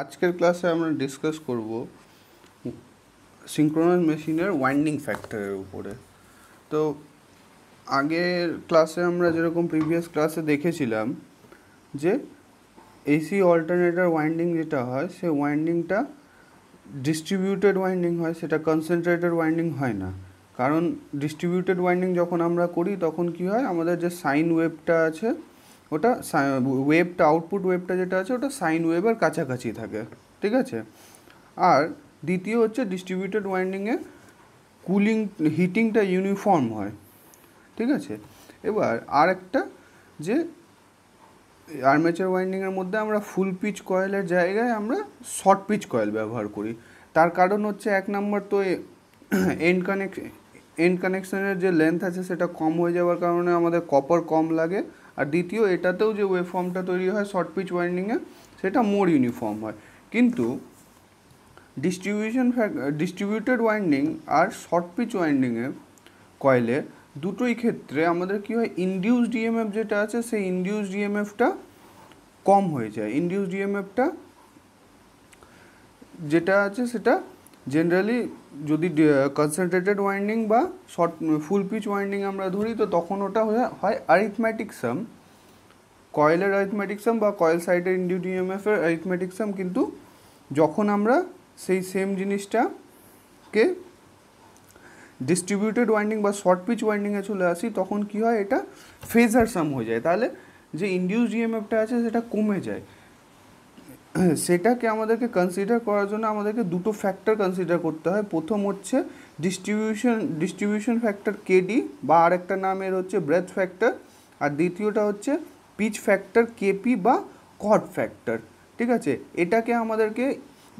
আজকের ক্লাসে আমরা ডিসকাস করব সিঙ্ক্রোনাস মেশিনের ওয়াইন্ডিং ফ্যাক্টরের উপরে তো আগের ক্লাসে আমরা যেরকম প্রিভিয়াস ক্লাসে দেখেছিলাম যে এসি অল্টারনেটার ওয়াইন্ডিং যেটা হয় সে ওয়াইন্ডিংটা ডিস্ট্রিবিউটেড ওয়াইন্ডিং হয় সেটা কনসেন্ট্রেটেড ওয়াইন্ডিং হয় না কারণ ডিস্ট্রিবিউটেড ওয়াইন্ডিং যখন আমরা করি তখন কি হয় আমাদের যে সাইন ওয়েভটা আছে ওটা ওয়েবটা আউটপুট ওয়েভটা যেটা আছে ওটা সাইন ওয়েবের কাছাকাছি থাকে ঠিক আছে আর দ্বিতীয় হচ্ছে ডিস্ট্রিবিউটেড ওয়াইন্ডিংয়ে কুলিং হিটিংটা ইউনিফর্ম হয় ঠিক আছে এবার আর একটা যে আর্মেচার ওয়াইন্ডিংয়ের মধ্যে আমরা ফুল পিচ কয়েলের জায়গায় আমরা শর্ট পিচ কয়েল ব্যবহার করি তার কারণ হচ্ছে এক নম্বর তো এন্ড কানেক্ট এন্ড কানেকশনের যে লেন্থ আছে সেটা কম হয়ে যাওয়ার কারণে আমাদের কপার কম লাগে আর দ্বিতীয় এটাতেও যে ওয়েফর্মটা তৈরি হয় শর্ট পিচ ওয়াইন্ডিংয়ে সেটা মোর ইউনিফর্ম হয় কিন্তু ডিস্ট্রিবিউশন ডিস্ট্রিবিউটেড ওয়াইন্ডিং আর শর্ট পিচ ওয়াইন্ডিংয়ে কয়েলে দুটোই ক্ষেত্রে আমাদের কি হয় ইনডিউস ডিএমএফ যেটা আছে সেই ইনডিউস ডিএমএফটা কম হয়ে যায় ইনডিউস ডিএমএফটা যেটা আছে সেটা জেনারেলি যদি কনসেন্ট্রেটেড ওয়াইন্ডিং বা শর্ট ফুল পিচ ওয়াইন্ডিং আমরা ধরি তো তখন ওটা হয় আরিথমেটিক সাম কয়েলের আরিথম্যাটিক সাম বা কয়েল সাইডের ইন্ডিউড ইএমএফের আরিথম্যাটিক সাম কিন্তু যখন আমরা সেই সেম জিনিসটাকে ডিস্ট্রিবিউটেড ওয়াইন্ডিং বা শর্ট পিচ ওয়াইন্ডিংয়ে চলে আসি তখন কি হয় এটা ফেজার সাম হয়ে যায় তাহলে যে ইন্ডিউস ডিএমএফটা আছে সেটা কমে যায় সেটাকে আমাদেরকে কনসিডার করার জন্য আমাদেরকে দুটো ফ্যাক্টর কনসিডার করতে হয় প্রথম হচ্ছে ডিস্ট্রিবিউশন ডিস্ট্রিবিউশন ফ্যাক্টর কেডি বা আরেকটা নাম এর হচ্ছে ব্রেথ ফ্যাক্টর আর দ্বিতীয়টা হচ্ছে পিচ ফ্যাক্টর কেপি বা কট ফ্যাক্টর ঠিক আছে এটাকে আমাদেরকে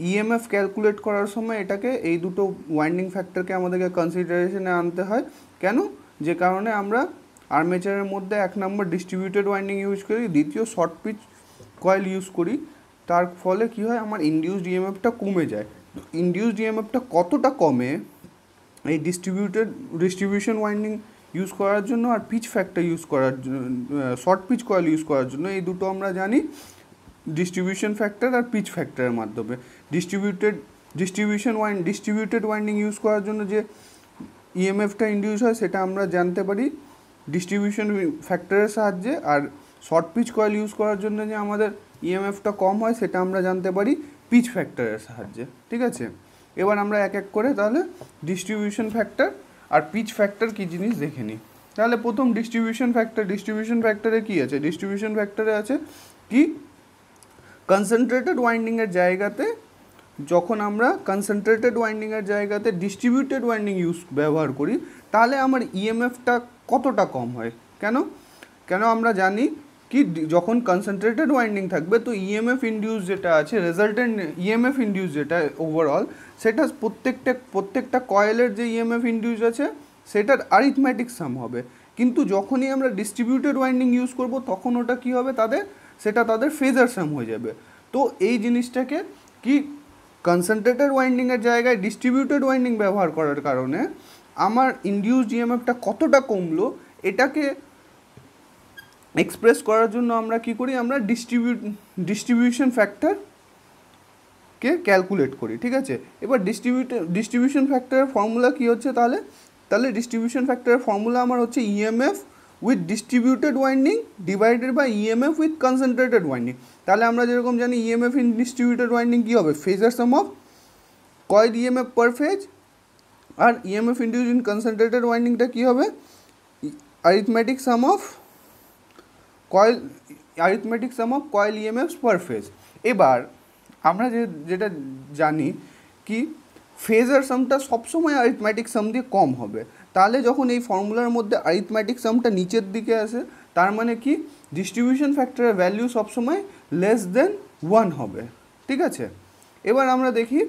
ইএমএফ e ক্যালকুলেট করার সময় এটাকে এই দুটো ওয়াইন্ডিং ফ্যাক্টরকে আমাদেরকে কনসিডারেশনে আনতে হয় কেন যে কারণে আমরা আর্মেচারের মধ্যে এক নম্বর ডিস্ট্রিবিউটেড ওয়াইন্ডিং ইউজ করি দ্বিতীয় শর্ট পিচ কয়েল ইউজ করি তার ফলে কী হয় আমার ইন্ডিউস ডিএমএফটা কমে যায় ইন্ডিউস ডিএমএফটা কতটা কমে এই ডিস্ট্রিবিউটেড ডিস্ট্রিবিউশন ওয়াইন্ডিং ইউজ করার জন্য আর পিচ ফ্যাক্টর ইউজ করার জন্য শর্ট পিচ কয়েল ইউজ করার জন্য এই দুটো আমরা জানি ডিস্ট্রিবিউশন ফ্যাক্টর আর পিচ ফ্যাক্টরের মাধ্যমে distributed distribution wind distributed winding use করার জন্য যে ইএমএফটা ইন্ডিউস হয় সেটা আমরা জানতে পারি ডিস্ট্রিবিউশন ফ্যাক্টরের সাহায্যে আর শর্ট পিচ কয়েল ইউজ করার জন্য যে আমাদের ইএমএফটা e কম হয় সেটা আমরা জানতে পারি পিচ ফ্যাক্টরের সাহায্যে ঠিক আছে এবার আমরা এক এক করে তাহলে ডিস্ট্রিবিউশন ফ্যাক্টর আর পিচ ফ্যাক্টর কী জিনিস দেখে নিই তাহলে প্রথম ডিস্ট্রিবিউশন ফ্যাক্টর ডিস্ট্রিবিউশন ফ্যাক্টরে কী আছে ডিস্ট্রিবিউশন ফ্যাক্টরে আছে কি কনসেন্ট্রেটেড ওয়াইন্ডিংয়ের জায়গাতে যখন আমরা কনসেন্ট্রেটেড ওয়াইন্ডিংয়ের জায়গাতে ডিস্ট্রিবিউটেড ওয়াইন্ডিং ইউজ ব্যবহার করি তাহলে আমার ইএমএফটা e কতটা কম হয় কেন কেন আমরা জানি কি যখন কনসেন্ট্রেটেড ওয়াইন্ডিং থাকবে তো ইএমএফ ইন্ডিউস যেটা আছে রেজাল্টেন্ট ইএমএফ ইন্ডিউস যেটা ওভারঅল সেটা প্রত্যেকটা প্রত্যেকটা কয়েলের যে ইএমএফ ইন্ডিউস আছে সেটার আরিথম্যাটিক সাম হবে কিন্তু যখনই আমরা ডিস্ট্রিবিউটেড ওয়াইন্ডিং ইউজ করব তখন ওটা কি হবে তাদের সেটা তাদের ফেজার সাম হয়ে যাবে তো এই জিনিসটাকে কি কনসেন্ট্রেটেড ওয়াইন্ডিংয়ের জায়গায় ডিস্ট্রিবিউটেড ওয়াইন্ডিং ব্যবহার করার কারণে আমার ইন্ডিউস ইএমএফটা কতটা কমলো এটাকে এক্সপ্রেস করার জন্য আমরা কি করি আমরা ডিস্ট্রিবিউ ডিস্ট্রিবিউশন ফ্যাক্টর কে ক্যালকুলেট করি ঠিক আছে এবার ডিস্ট্রিবিউট ডিস্ট্রিবিউশন ফ্যাক্টরের ফর্মুলা কি হচ্ছে তাহলে তাহলে ডিস্ট্রিবিউশন ফ্যাক্টরের ফর্মুলা আমার হচ্ছে EMF with distributed winding divided by EMF with concentrated winding তাহলে আমরা যেরকম জানি ইএমএফ ইন ডিস্ট্রিবিউটেড ওয়াইন্ডিং কী হবে phasor sum of coil EMF per phase আর ইএমএফ ইন্ডিউজ ইন কনসেন্ট্রেটেড ওয়াইন্ডিংটা কী হবে arithmetic sum of coil arithmetic sum of coil EMFs per phase এবার আমরা যে যেটা জানি কি ফেজার সামটা সবসময় অ্যারিথমেটিক সাম দিয়ে কম হবে তাহলে যখন এই ফর্মুলার মধ্যে অ্যারিথমেটিক সামটা নিচের দিকে আসে তার মানে কি ডিস্ট্রিবিউশন ফ্যাক্টরের ভ্যালু সবসময় লেস দেন ওয়ান হবে ঠিক আছে এবার আমরা দেখি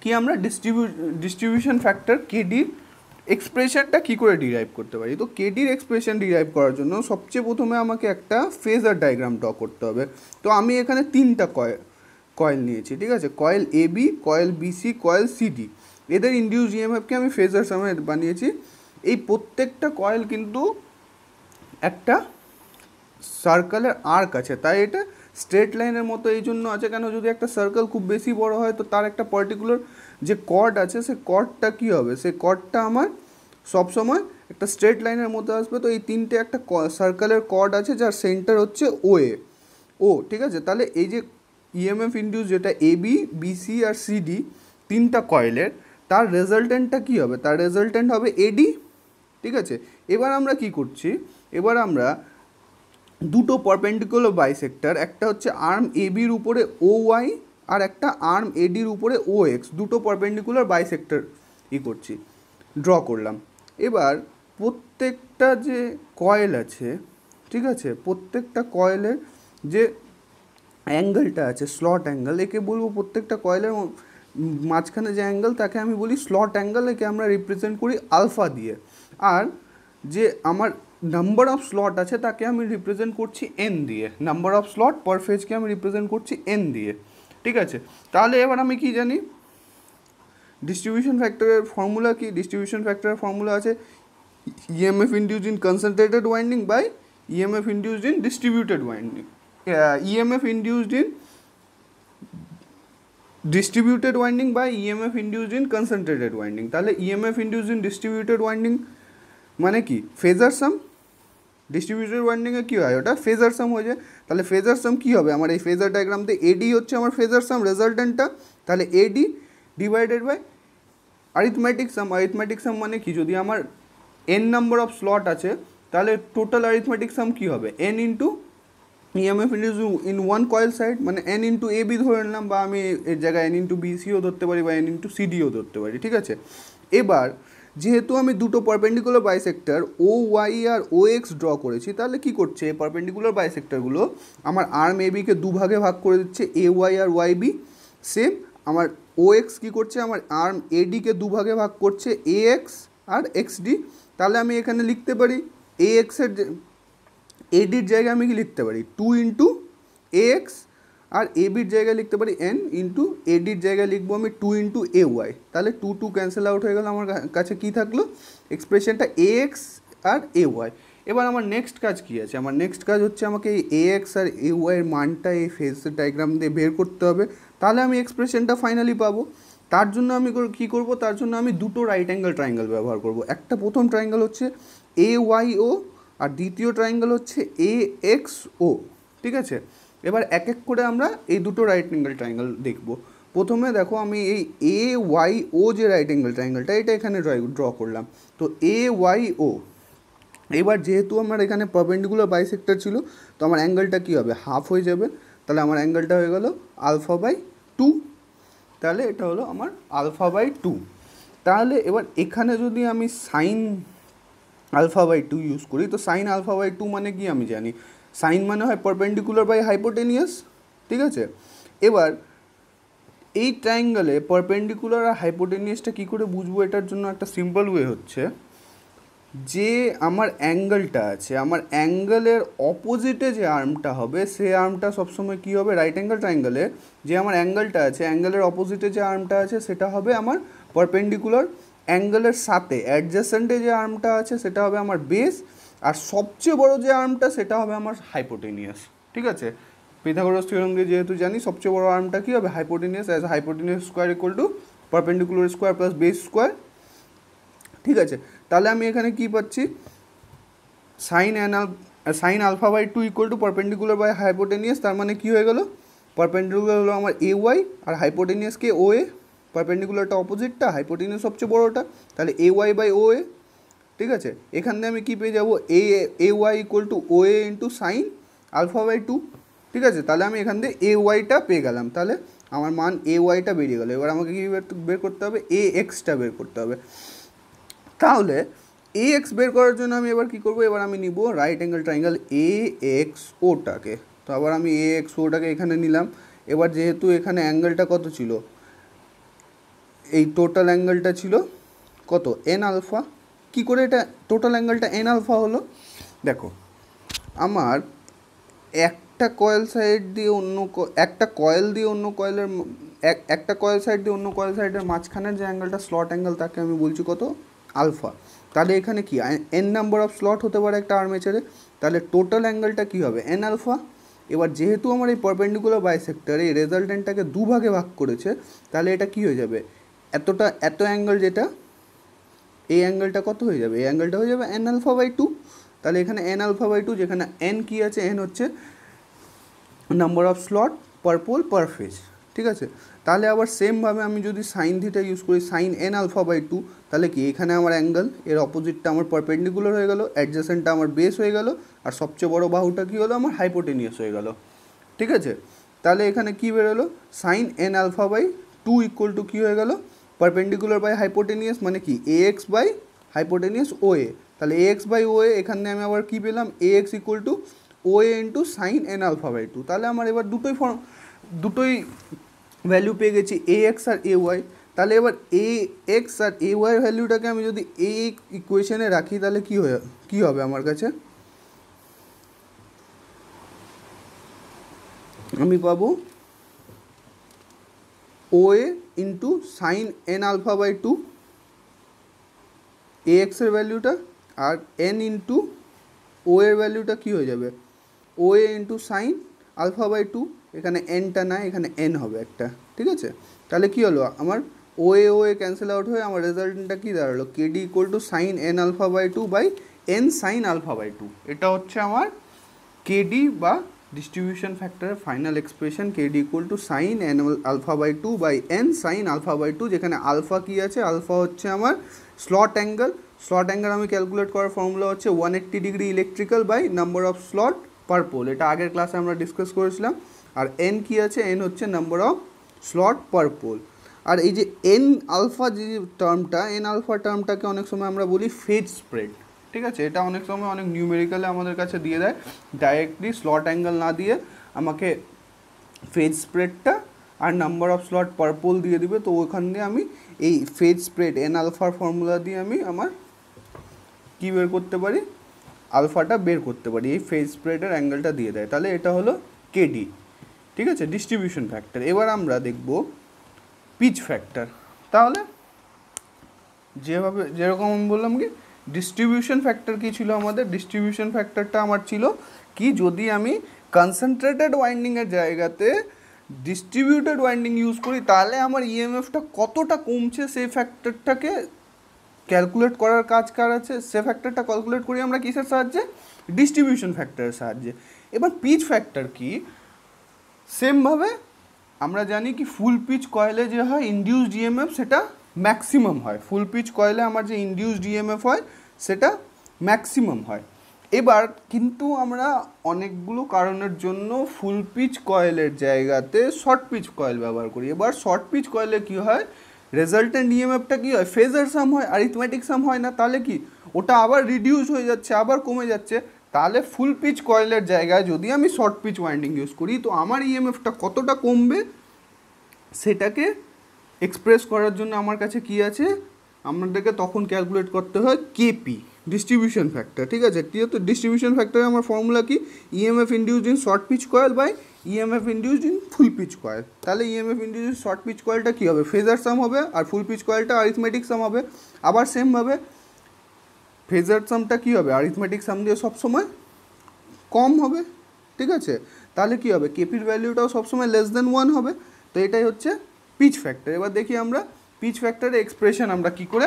কি আমরা ডিস্ট্রিবিউ ডিস্ট্রিবিউশন ফ্যাক্টর কেডি এক্সপ্রেশনটা কী করে ডিরাইভ করতে পারি তো কেডির এক্সপ্রেশন ডিরাইভ করার জন্য সবচেয়ে প্রথমে আমাকে একটা ফেজার ডায়াগ্রাম ড্র করতে হবে তো আমি এখানে তিনটা কয়েল কয়েল নিয়েছি ঠিক আছে coil A B coil BC coil CD এদের ইন্ডিউস ইএমএফকে আমি ফেজার সামনে বানিয়েছি এই প্রত্যেকটা কয়েল কিন্তু একটা সার্কেলের আর্ক আছে তাই এটা স্ট্রেট লাইনের মতো এই জন্য আছে কেন যদি একটা সার্কেল খুব বেশি বড় হয় তো তার একটা পার্টিকুলার যে কট আছে সে কটটা কী হবে সে কটটা আমার সবসময় একটা স্ট্রেট লাইনের মধ্যে আসবে তো এই তিনটে একটা সার্কেলের কট আছে যার সেন্টার হচ্ছে ও এ ও ঠিক আছে তাহলে এই যে ইএমএফ e ইন্ডিউস যেটা এ বি বিসি আর সিডি তিনটা কয়েলের তার রেজাল্টেন্টটা কী হবে তার রেজাল্টেন্ট হবে এডি ঠিক আছে এবার আমরা কি করছি এবার আমরা দুটো পারপেন্ডিকুলার বাইসেক্টর একটা হচ্ছে আর্ম এবির উপরে ও ওয়াই আর একটা আর্ম এডির উপরে ও এক্স দুটো পারপেন্ডিকুলার বাইসেক্টর ই করছি ড্র করলাম এবার প্রত্যেকটা যে কয়েল আছে ঠিক আছে প্রত্যেকটা কয়েলের যে অ্যাঙ্গেলটা আছে স্লট অ্যাঙ্গেল একে বলবো প্রত্যেকটা কয়েলের মাঝখানে যে অ্যাঙ্গেল তাকে আমি বলি স্লট অ্যাঙ্গেল একে আমরা রিপ্রেজেন্ট করি আলফা দিয়ে আর যে আমার নাম্বার অফ স্লট আছে তাকে আমি রিপ্রেজেন্ট করছি এন দিয়ে নাম্বার অফ স্লট পার ফেজকে আমি রিপ্রেজেন্ট করছি এন দিয়ে ঠিক আছে তাহলে এবার আমি কি জানি ডিস্ট্রিবিউশন ফ্যাক্টরের ফর্মুলা কি ডিস্ট্রিবিউশন ফ্যাক্টরের ফর্মুলা আছে EMF induced in concentrated winding by EMF induced in distributed winding EMF induced in distributed winding by EMF induced in concentrated winding তাহলে EMF induced in distributed winding মানে কি phasor সাম distributed ওয়াইন্ডিংয়ে কী হয় ওটা phasor সাম হয়ে যায় তাহলে phasor সাম কী হবে আমার এই ফেজার ডায়াগ্রামতে এডি হচ্ছে আমার ফেজার সাম রেজাল্টেন্টটা তাহলে AD divided by arithmetic sum arithmetic sum মানে কী যদি আমার এন নাম্বার অফ স্লট আছে তাহলে টোটাল আরিথমেটিক সাম কী হবে N into EMF induce in one coil side মানে এন ইন্টু এ বি ধরে নিলাম বা আমি এর জায়গায় এন ইন্টু সিও ধরতে পারি বা এন ইন্টু সিডিও ধরতে পারি ঠিক আছে এবার যেহেতু আমি দুটো পারপেন্ডিকুলার বাইসেক্টর ও ওয়াই আর ও এক্স ড্র করেছি তাহলে কি করছে পারপেন্ডিকুলার বাইসেক্টরগুলো আমার আর্ম এবিকে দুভাগে ভাগ করে দিচ্ছে এ ওয়াই আর ওয়াই বি সেম আমার ও এক্স কী করছে আমার আর্ম এডিকে দুভাগে ভাগ করছে এ এক্স আর এক্স ডি তাহলে আমি এখানে লিখতে পারি এ এক্সের এডির জায়গায় আমি কি লিখতে পারি টু ইন্টু এ এক্স আর এবির জায়গায় লিখতে পারি এন ইন্টু এডির জায়গায় লিখবো আমি টু ইন্টু এ ওয়াই তাহলে টু টু ক্যান্সেল আউট হয়ে গেল আমার কাছে কি থাকলো এক্সপ্রেশনটা এ এক্স আর এ ওয়াই এবার আমার নেক্সট কাজ কী আছে আমার নেক্সট কাজ হচ্ছে আমাকে এই এ এক্স আর এ ওয়াইয়ের মানটা এই ফেস ডায়াগ্রাম দিয়ে বের করতে হবে তাহলে আমি এক্সপ্রেশনটা ফাইনালি পাবো তার জন্য আমি কি করব তার জন্য আমি দুটো রাইট অ্যাঙ্গেল ট্রায়াঙ্গেল ব্যবহার করব একটা প্রথম ট্রাইঙ্গেল হচ্ছে এ ওয়াই ও আর দ্বিতীয় ট্রাইঙ্গেল হচ্ছে এ এক্স ও ঠিক আছে এবার এক এক করে আমরা এই দুটো রাইট অ্যাঙ্গেল ট্রায়াঙ্গেল দেখব প্রথমে দেখো আমি এই এ ওয়াই ও যে রাইট অ্যাঙ্গেল ট্রায়াঙ্গেলটা এটা এখানে ড্র করলাম তো এ ওয়াই ও এবার যেহেতু আমার এখানে পারপেন্ডিকুলার সেক্টর ছিল তো আমার অ্যাঙ্গেলটা কী হবে হাফ হয়ে যাবে তাহলে আমার অ্যাঙ্গেলটা হয়ে গেল আলফা বাই টু তাহলে এটা হলো আমার আলফা বাই টু তাহলে এবার এখানে যদি আমি sine alpha by two use করি তো সাইন আলফা বাই টু মানে কি আমি জানি সাইন মানে হয় পারপেন্ডিকুলার বাই হাইপোটেনিয়াস ঠিক আছে এবার এই ট্রায়াঙ্গেলে পারপেন্ডিকুলার আর হাইপোটেনিয়াসটা কী করে বুঝবো এটার জন্য একটা সিম্পল ওয়ে হচ্ছে যে আমার অ্যাঙ্গেলটা আছে আমার অ্যাঙ্গেলের অপোজিটে যে আর্মটা হবে সে আর্মটা সবসময় কী হবে রাইট অ্যাঙ্গেল ট্রায়াঙ্গেলে যে আমার অ্যাঙ্গেলটা আছে অ্যাঙ্গেলের অপোজিটে যে আর্মটা আছে সেটা হবে আমার পারপেন্ডিকুলার অ্যাঙ্গেলের সাথে অ্যাডজাসেন্টে যে আর্মটা আছে সেটা হবে আমার বেস আর সবচেয়ে বড় যে আর্মটা সেটা হবে আমার হাইপোটেনিয়াস ঠিক আছে পিথাগোরাস থিওরামকে যেহেতু জানি সবচেয়ে বড় আর্মটা কী হবে hypotenuse as hypotenuse square equal to perpendicular square plus base square ঠিক আছে তাহলে আমি এখানে কী পাচ্ছি sine angle sine alpha by two equal to perpendicular by hypotenuse তার মানে কী হয়ে গেল পারপেন্ডিকুলার হলো আমার এ ওয়াই আর হাইপোটেনিয়াসকে ও এ পারপেন্ডিকুলারটা অপোজিটটা হাইপোটেনিয়াস সবচেয়ে বড়োটা তাহলে এ ওয়াই বাই ও এ ঠিক আছে এখান থেকে আমি কী পেয়ে যাবো A A Y equal to O A into sine alpha by two ঠিক আছে তাহলে আমি এখান থেকে এ ওয়াইটা পেয়ে গেলাম তাহলে আমার মান এ ওয়াইটা বেরিয়ে গেলো এবার আমাকে কী বের করতে হবে এ এক্সটা বের করতে হবে তাহলে এ এক্স বের করার জন্য আমি এবার কী করবো এবার আমি নিব right angle triangle A X ওটাকে তো আবার আমি এ এক্স ওটাকে এখানে নিলাম এবার যেহেতু এখানে অ্যাঙ্গেলটা কত ছিল এই টোটাল অ্যাঙ্গেলটা ছিল কত এন আলফা কি করে এটা টোটাল অ্যাঙ্গেলটা এন আলফা হলো দেখো আমার একটা কয়েল সাইড দিয়ে অন্য একটা কয়েল দিয়ে অন্য কয়েলের একটা কয়েল সাইড দিয়ে অন্য কয়েল সাইডের মাঝখানের যে অ্যাঙ্গেলটা স্লট অ্যাঙ্গেল তাকে আমি বলছি কত আলফা তাহলে এখানে কি এন নাম্বার অফ স্লট হতে পারে একটা আর্মেচারে তাহলে টোটাল অ্যাঙ্গেলটা কী হবে এন আলফা এবার যেহেতু আমার এই পারপেন্ডিকুলার বাইসেক্টরে এই রেজাল্টেন্টটাকে দুভাগে ভাগ করেছে তাহলে এটা কি হয়ে যাবে এতটা এত অ্যাঙ্গেল যেটা এই অ্যাঙ্গেলটা কত হয়ে যাবে এই অ্যাঙ্গেলটা হয়ে যাবে এন আলফা বাই টু তাহলে এখানে এন আলফা বাই টু যেখানে এন কী আছে এন হচ্ছে number of slot per pole per phase ঠিক আছে তাহলে আবার সেমভাবে আমি যদি সাইন থিটা ইউজ করি sine N alpha by two তাহলে কি এখানে আমার অ্যাঙ্গেল এর অপোজিটটা আমার পারপেন্ডিকুলার হয়ে গেল অ্যাডজাসেন্টটা আমার বেস হয়ে গেল আর সবচেয়ে বড় বাহুটা কী হলো আমার হাইপোটেনিয়াস হয়ে গেল ঠিক আছে তাহলে এখানে কী বেরোলো sine N alpha by two equal to কী হয়ে গেলো পারপেন্ডিকুলার বাই হাইপোটেনিয়াস মানে কি A X by hypotenuse O A তাহলে এ এক্স বাই ও এ এখানে আমি আবার কী পেলাম A X equal to O A into sine N alpha by two তাহলে আমার এবার দুটোই ফর্ম দুটোই ভ্যালু পেয়ে গেছি এ এক্স আর এ ওয়াই তাহলে এবার এ এক্স আর এ ওয়াই ভ্যালুটাকে আমি যদি এ ইকুয়েশনে রাখি তাহলে কী হয়ে কী হবে আমার কাছে আমি পাবো O A into sine N alpha by two A এক্সের ভ্যালুটা আর এন ইন্টু ও এর ভ্যালুটা কী হয়ে যাবে O A into sine alpha by two এখানে এনটা না এখানে এন হবে একটা ঠিক আছে তাহলে কী হলো আমার ও এ ও এ ক্যান্সেল আউট হয়ে আমার রেজাল্টটা কী দাঁড়ালো KD equal to sine N alpha by two by N sine alpha by two এটা হচ্ছে আমার কেডি বা distribution factor final expression kd equal to sin n alpha by 2 by n sin alpha by 2 যেখানে alpha কি আছে alpha হচ্ছে আমার slot angle slot angle আমি ক্যালকুলেট করার ফর্মুলা হচ্ছে one eighty degree electrical by number of slot per pole এটা আগের ক্লাসে আমরা ডিসকাস করেছিলাম আর এন কি আছে এন হচ্ছে number of slot per pole আর এই যে এন আলফা যে টার্মটা এন আলফা টার্মটাকে অনেক সময় আমরা বলি ফেজ স্প্রেড ঠিক আছে এটা অনেক সময় অনেক নিউমেরিক্যালে আমাদের কাছে দিয়ে দেয় ডাইরেক্টলি স্লট অ্যাঙ্গেল না দিয়ে আমাকে ফেজ স্প্রেডটা আর নাম্বার অফ স্লট পার্পল দিয়ে দিবে তো ওখান দিয়ে আমি এই ফেজ স্প্রেড এন আলফার ফর্মুলা দিয়ে আমি আমার কী বের করতে পারি আলফাটা বের করতে পারি এই ফেজ স্প্রেডের অ্যাঙ্গেলটা দিয়ে দেয় তাহলে এটা হলো কেডি ঠিক আছে ডিস্ট্রিবিউশন ফ্যাক্টর এবার আমরা দেখব পিচ ফ্যাক্টর তাহলে যেভাবে যেরকম আমি বললাম কি ডিস্ট্রিবিউশন ফ্যাক্টর কী ছিল আমাদের ডিস্ট্রিবিউশন ফ্যাক্টরটা আমার ছিল কি যদি আমি কনসেন্ট্রেটেড ওয়াইন্ডিংয়ের জায়গাতে ডিস্ট্রিবিউটেড ওয়াইন্ডিং ইউজ করি তাহলে আমার ইএমএফটা কতটা কমছে সেই ফ্যাক্টরটাকে ক্যালকুলেট করার কাজ কার আছে সে ফ্যাক্টরটা ক্যালকুলেট করি আমরা কিসের সাহায্যে ডিস্ট্রিবিউশন ফ্যাক্টরের সাহায্যে এবার পিচ ফ্যাক্টর কি সেমভাবে আমরা জানি কি ফুল পিচ কয়েলে যে হয় ইন্ডিউসড ইএমএফ সেটা ম্যাক্সিমাম হয় ফুল পিচ কয়েলে আমার যে ইন্ডিউস ডিএমএফ হয় সেটা ম্যাক্সিমাম হয় এবার কিন্তু আমরা অনেকগুলো কারণের জন্য ফুল পিচ কয়েলের জায়গাতে শর্ট পিচ কয়েল ব্যবহার করি এবার শর্ট পিচ কয়েলে কি হয় রেজাল্টেন্ট ইএমএফটা কী হয় ফেজার সাম হয় আরিথমেটিক সাম হয় না তাহলে কি ওটা আবার রিডিউস হয়ে যাচ্ছে আবার কমে যাচ্ছে তাহলে ফুল পিচ কয়েলের জায়গায় যদি আমি শর্ট পিচ ওয়াইন্ডিং ইউজ করি তো আমার ইএমএফটা কতটা কমবে সেটাকে এক্সপ্রেস করার জন্য আমার কাছে কি আছে আমাদেরকে তখন ক্যালকুলেট করতে হয় কেপি ডিস্ট্রিবিউশন ফ্যাক্টর ঠিক আছে তো ডিস্ট্রিবিউশন ফ্যাক্টরে আমার ফর্মুলা কি EMF induced in short pitch coil by EMF induced in full pitch coil তাহলে EMF induced in short pitch কয়েলটা কী হবে ফেজার সাম হবে আর ফুল পিচ কয়েলটা আরিথমেটিক সাম হবে আবার সেমভাবে ফেজার সামটা কী হবে আরিথমেটিক সাম দিয়ে সবসময় কম হবে ঠিক আছে তাহলে কী হবে কেপির ভ্যালিউটাও সবসময় লেস দেন ওয়ান হবে তো এটাই হচ্ছে পিচ ফ্যাক্টর এবার দেখি আমরা পিচ ফ্যাক্টরের এক্সপ্রেশন আমরা কি করে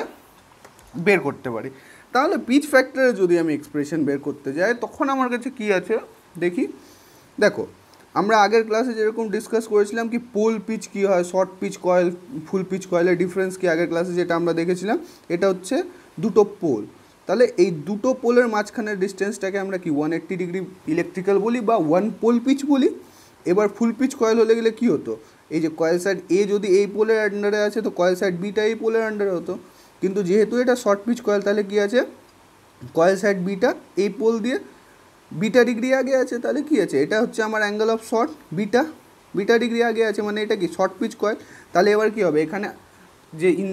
বের করতে পারি তাহলে পিচ ফ্যাক্টরে যদি আমি এক্সপ্রেশন বের করতে যাই তখন আমার কাছে কি আছে দেখি দেখো আমরা আগের ক্লাসে যেরকম ডিসকাস করেছিলাম কি পোল পিচ কী হয় short pitch coil full pitch কয়েলের ডিফারেন্স কি আগের ক্লাসে যেটা আমরা দেখেছিলাম এটা হচ্ছে দুটো পোল তাহলে এই দুটো পোলের মাঝখানের ডিস্টেন্সটাকে আমরা কি ওয়ান এইট্টি ডিগ্রি ইলেকট্রিক্যাল বলি বা ওয়ান পোল পিচ বলি এবার ফুল পিচ কয়েল হলে গেলে কি হতো এই যে কয়েল সাইড এ যদি এই পোলের আন্ডারে আছে তো কয়েল সাইড বিটা এই পোলের আন্ডারে হতো কিন্তু যেহেতু এটা শর্ট পিচ কয়েল তাহলে কী আছে কয়েল সাইড বিটা এই পোল দিয়ে বিটা ডিগ্রি আগে আছে তাহলে কী আছে এটা হচ্ছে আমার angle of short beta beta degree আগে আছে মানে এটা কি শর্ট পিচ কয়েল তাহলে এবার কী হবে এখানে যে ইন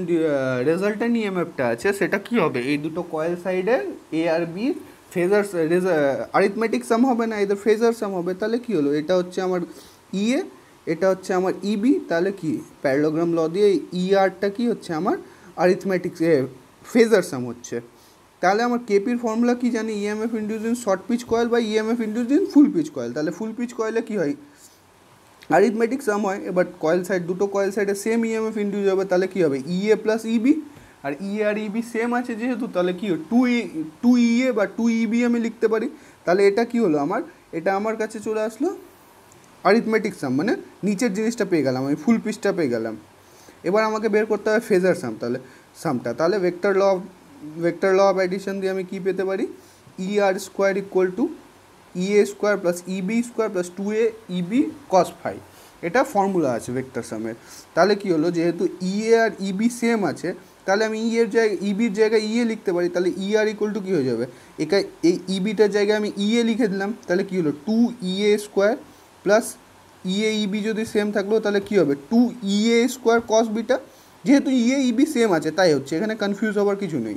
রেজাল্টেন্ট ইএমএফটা আছে সেটা কি হবে এই দুটো কয়েল সাইডের এ আর বি ফেজার আরিথমেটিক সাম হবে না এদের ফেজার সাম হবে তাহলে কী হলো এটা হচ্ছে আমার ইএ e এটা হচ্ছে আমার ইবি e তাহলে কি প্যারালোগ্রাম ল দিয়ে ই আরটা e কি হচ্ছে আমার আরিথমেটিক্স ফেজার সাম হচ্ছে তাহলে আমার কেপির ফর্মুলা কি জানি EMF induced in short pitch coil বা EMF induced in full pitch coil তাহলে ফুল পিচ কয়েলে কি হয় আরিথমেটিক সাম হয় এবার কয়েল সাইড দুটো কয়েল সাইডে সেম ইএমএফ ইন্ডিউজ হবে তাহলে কী হবে ইএ প্লাস ইবি আর ই e আর ইবি সেম আছে যেহেতু তাহলে কী টু ই টু ইএ বা টু ইবি আমি লিখতে পারি তাহলে এটা কি হলো আমার এটা আমার কাছে চলে আসলো অ্যারিথমেটিক সাম মানে নিচের জিনিসটা পেয়ে গেলাম আমি ফুল পিসটা পেয়ে গেলাম এবার আমাকে বের করতে হবে ফেজার সাম তাহলে সামটা তাহলে vector law of vector law of addition দিয়ে আমি কী পেতে পারি E R square equal to E A square plus EB square plus two A EB cos phi এটা ফর্মুলা আছে ভেক্টর সামের তাহলে কী হলো যেহেতু ই e এ আর ইবি e সেম আছে তাহলে আমি ই e এর জায়গায় ইবির জায়গায় ই এ লিখতে পারি তাহলে ই আর ইকুয়াল টু কী হয়ে যাবে একা এই ইবিটার জায়গায় আমি ই এ লিখে দিলাম তাহলে কী হলো two E A square plus EA EB যদি সেম থাকলো তাহলে কী হবে two EA square cos beta যেহেতু ইএ ইবি সেম আছে তাই হচ্ছে এখানে কনফিউজ হওয়ার কিছু নেই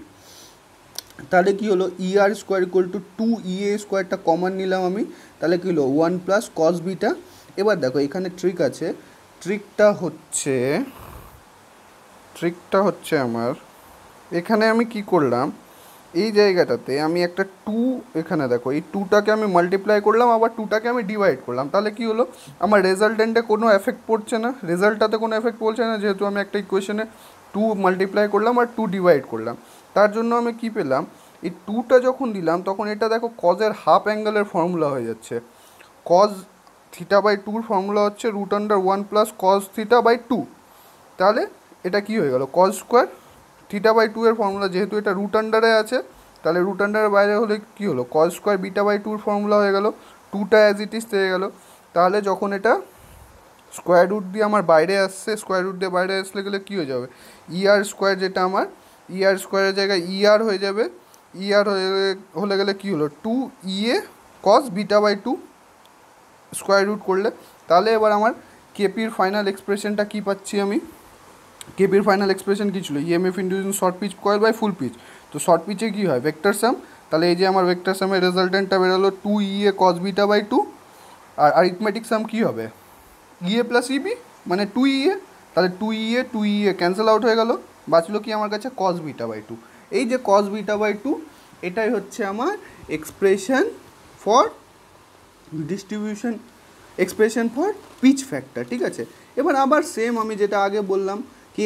তাহলে কী হলো ER square equal to two EA স্কোয়ারটা কমন নিলাম আমি তাহলে কী হলো ওয়ান প্লাস কস বিটা এবার দেখো এখানে ট্রিক আছে ট্রিকটা হচ্ছে ট্রিকটা হচ্ছে আমার এখানে আমি কি করলাম এই জায়গাটাতে আমি একটা টু এখানে দেখো এই টুটাকে আমি মাল্টিপ্লাই করলাম আবার টুটাকে আমি ডিভাইড করলাম তাহলে কি হলো আমার রেজাল্টেন্টে কোনো এফেক্ট পড়ছে না রেজাল্টটাতে কোনো এফেক্ট পড়ছে না যেহেতু আমি একটা ইকুয়েশনে টু মাল্টিপ্লাই করলাম আর টু ডিভাইড করলাম তার জন্য আমি কি পেলাম এই টুটা যখন দিলাম তখন এটা দেখো কজের হাফ অ্যাঙ্গেলের ফর্মুলা হয়ে যাচ্ছে কজ থিটা বাই টুর ফর্মুলা হচ্ছে root under one plus cos theta by two তাহলে এটা কি হয়ে গেল cos square theta by two এর ফর্মুলা যেহেতু এটা রুট আন্ডারে আছে তাহলে রুট আন্ডারের বাইরে হলে কী হলো কস স্কোয়ার বিটা বাই টুর ফর্মুলা হয়ে গেল টুটা অ্যাজ ইট ইজ থেকে গেলো তাহলে যখন এটা স্কোয়ার রুট দিয়ে আমার বাইরে আসছে স্কোয়ার রুট দিয়ে বাইরে আসলে গেলে কী হয়ে যাবে ইআর e স্কোয়ার যেটা আমার ইআর e স্কোয়ারের জায়গায় ইআর e হয়ে যাবে ইআর হয়ে হলে গেলে কী হলো two EA cos beta by two square root করলে তাহলে এবার আমার কেপির ফাইনাল এক্সপ্রেশনটা কী পাচ্ছি আমি কেপির ফাইনাল এক্সপ্রেশন কী ছিল EMF induction short pitch coil by full pitch তো শর্ট পিচে কী হয় ভেক্টর সাম তাহলে এই যে আমার ভেক্টর সামের রেজাল্টেন্টটা বেরোলো two EA cos beta by two আর আরিথমেটিক সাম কী হবে ইএ প্লাস ইবি মানে টু ইএ e তাহলে two EA two EA cancel out হয়ে গেল বাঁচলো কি আমার কাছে কস বিটা বাই টু এই যে কস বিটা বাই টু এটাই হচ্ছে আমার expression for distribution expression for pitch factor ঠিক আছে এবার আবার সেম আমি যেটা আগে বললাম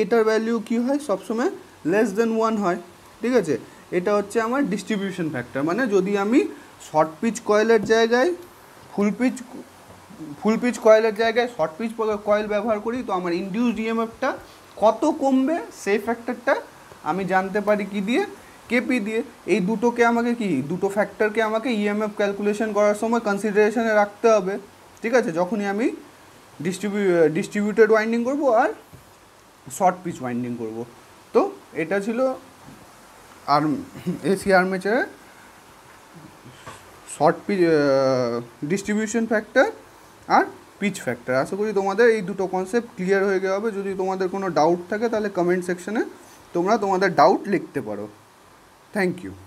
এটার ভ্যালিউ কী হয় সবসময় লেস দেন ওয়ান হয় ঠিক আছে এটা হচ্ছে আমার ডিস্ট্রিবিউশন ফ্যাক্টর মানে যদি আমি শর্ট পিচ কয়েলের জায়গায় ফুল পিচ ফুল পিচ কয়েলের জায়গায় শর্ট পিচ কয়েল ব্যবহার করি তো আমার ইনডিউসড ডিএমএফটা কত কমবে সেই ফ্যাক্টরটা আমি জানতে পারি কি দিয়ে কেপি দিয়ে এই দুটোকে আমাকে কি দুটো ফ্যাক্টরকে আমাকে ইএমএফ ক্যালকুলেশন করার সময় কনসিডারেশনে রাখতে হবে ঠিক আছে যখনই আমি ডিস্ট্রিবিউ ডিস্ট্রিবিউটেড ওয়াইন্ডিং করবো আর শর্ট পিচ ওয়াইন্ডিং করব তো এটা ছিল আর এসি আর্মেচারের শর্ট পিচ ডিস্ট্রিবিউশন ফ্যাক্টর আর পিচ ফ্যাক্টর আশা করি তোমাদের এই দুটো কনসেপ্ট ক্লিয়ার হয়ে গেবে যদি তোমাদের কোনো ডাউট থাকে তাহলে কমেন্ট সেকশনে তোমরা তোমাদের ডাউট লিখতে পারো থ্যাংক ইউ